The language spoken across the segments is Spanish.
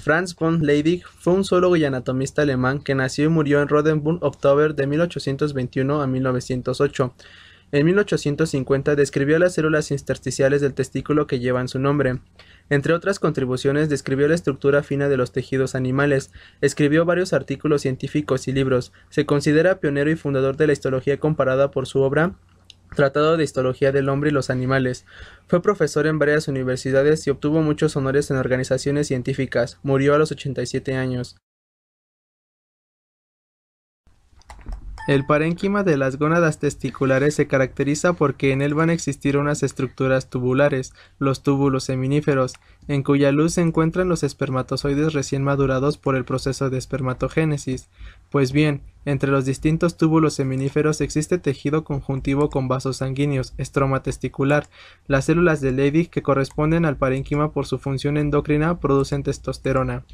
Franz von Leidig fue un zoólogo y anatomista alemán que nació y murió en Rodenburg, October de 1821 a 1908. En 1850 describió las células intersticiales del testículo que llevan su nombre. Entre otras contribuciones, describió la estructura fina de los tejidos animales, escribió varios artículos científicos y libros, se considera pionero y fundador de la histología comparada por su obra Tratado de Histología del Hombre y los Animales. Fue profesor en varias universidades y obtuvo muchos honores en organizaciones científicas. Murió a los 87 años. El parénquima de las gónadas testiculares se caracteriza porque en él van a existir unas estructuras tubulares, los túbulos seminíferos, en cuya luz se encuentran los espermatozoides recién madurados por el proceso de espermatogénesis. Pues bien, entre los distintos túbulos seminíferos existe tejido conjuntivo con vasos sanguíneos, estroma testicular. Las células de Leydig que corresponden al parénquima por su función endocrina producen testosterona.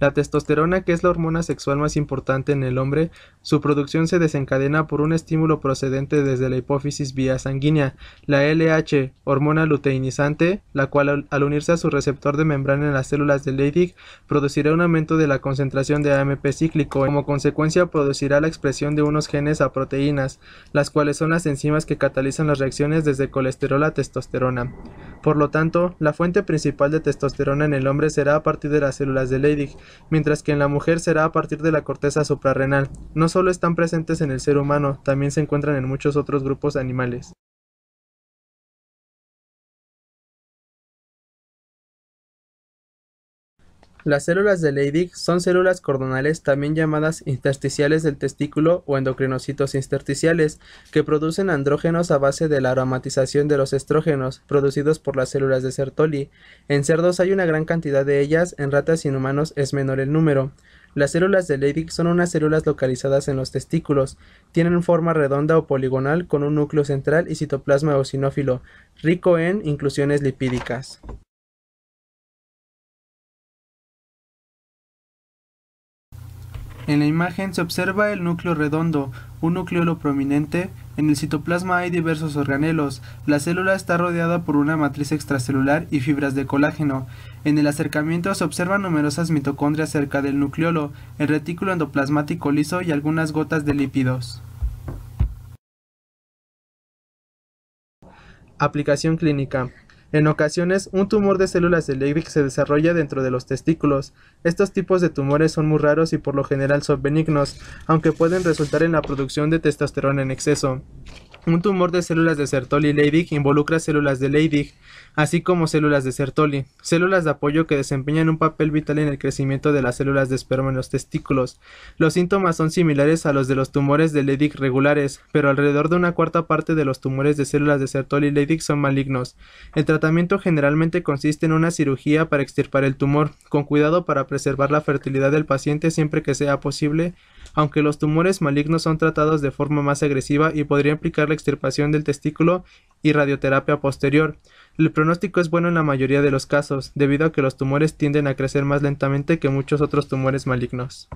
La testosterona, que es la hormona sexual más importante en el hombre, su producción se desencadena por un estímulo procedente desde la hipófisis vía sanguínea, la LH, hormona luteinizante, la cual al unirse a su receptor de membrana en las células de Leydig producirá un aumento de la concentración de AMP cíclico, como consecuencia producirá la expresión de unos genes a proteínas, las cuales son las enzimas que catalizan las reacciones desde colesterol a testosterona. Por lo tanto, la fuente principal de testosterona en el hombre será a partir de las células de Leydig, mientras que en la mujer será a partir de la corteza suprarrenal. No solo están presentes en el ser humano, también se encuentran en muchos otros grupos animales. Las células de Leydig son células cordonales también llamadas intersticiales del testículo o endocrinocitos intersticiales, que producen andrógenos a base de la aromatización de los estrógenos producidos por las células de Sertoli. En cerdos hay una gran cantidad de ellas, en ratas y humanos es menor el número. Las células de Leydig son unas células localizadas en los testículos. Tienen forma redonda o poligonal con un núcleo central y citoplasma eosinófilo, rico en inclusiones lipídicas. En la imagen se observa el núcleo redondo, un núcleolo prominente. En el citoplasma hay diversos organelos. La célula está rodeada por una matriz extracelular y fibras de colágeno. En el acercamiento se observan numerosas mitocondrias cerca del nucleolo, el retículo endoplasmático liso y algunas gotas de lípidos. Aplicación clínica. En ocasiones, un tumor de células de Leydig se desarrolla dentro de los testículos. Estos tipos de tumores son muy raros y por lo general son benignos, aunque pueden resultar en la producción de testosterona en exceso. Un tumor de células de Sertoli Leydig involucra células de Leydig, así como células de Sertoli, células de apoyo que desempeñan un papel vital en el crecimiento de las células de esperma en los testículos. Los síntomas son similares a los de los tumores de Leydig regulares, pero alrededor de una cuarta parte de los tumores de células de Sertoli Leydig son malignos. El tratamiento generalmente consiste en una cirugía para extirpar el tumor, con cuidado para preservar la fertilidad del paciente siempre que sea posible, aunque los tumores malignos son tratados de forma más agresiva y podría implicar la extirpación del testículo y radioterapia posterior. El pronóstico es bueno en la mayoría de los casos, debido a que los tumores tienden a crecer más lentamente que muchos otros tumores malignos.